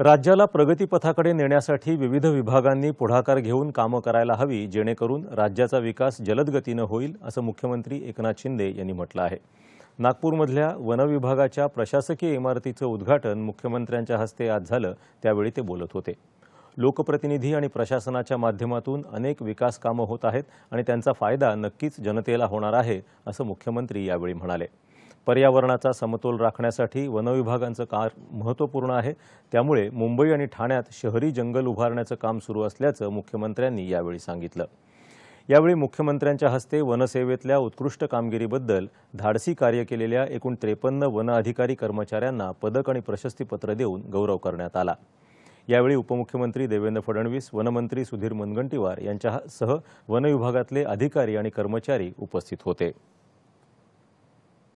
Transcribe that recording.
राज्याला प्रगतीपथाकडे नेण्यासाठी विविध विभागांनी पुढाकार घेऊन कामं करायला हवी जेणेकरून राज्याचा विकास जलदगतीनं होईल असं मुख्यमंत्री एकनाथ शिंदे यांनी म्हटलं आहे नागपूरमधल्या वनविभागाच्या प्रशासकीय इमारतीचं उद्घाटन मुख्यमंत्र्यांच्या हस्ते आज झालं त्यावेळी ते बोलत होते लोकप्रतिनिधी आणि प्रशासनाच्या माध्यमातून अनेक विकास कामं होत आहेत आणि त्यांचा फायदा नक्कीच जनतेला होणार आहे असं मुख्यमंत्री यावेळी म्हणाले पर्यावरणाचा समतोल राखण्यासाठी वनविभागांचं कार महत्त्वपूर्ण आहे त्यामुळे मुंबई आणि ठाण्यात शहरी जंगल उभारण्याचं काम सुरू असल्याचं मुख्यमंत्र्यांनी यावेळी सांगितलं यावेळी मुख्यमंत्र्यांच्या हस्ते वनसेवेतल्या उत्कृष्ट कामगिरीबद्दल धाडसी कार्य केलेल्या एकूण त्रेपन्न वन अधिकारी कर्मचाऱ्यांना पदक आणि प्रशस्तीपत्र देऊन गौरव करण्यात आला यावेळी उपमुख्यमंत्री देवेंद्र फडणवीस वनमंत्री सुधीर मुनगंटीवार यांच्यासह वनविभागातले अधिकारी आणि कर्मचारी उपस्थित होते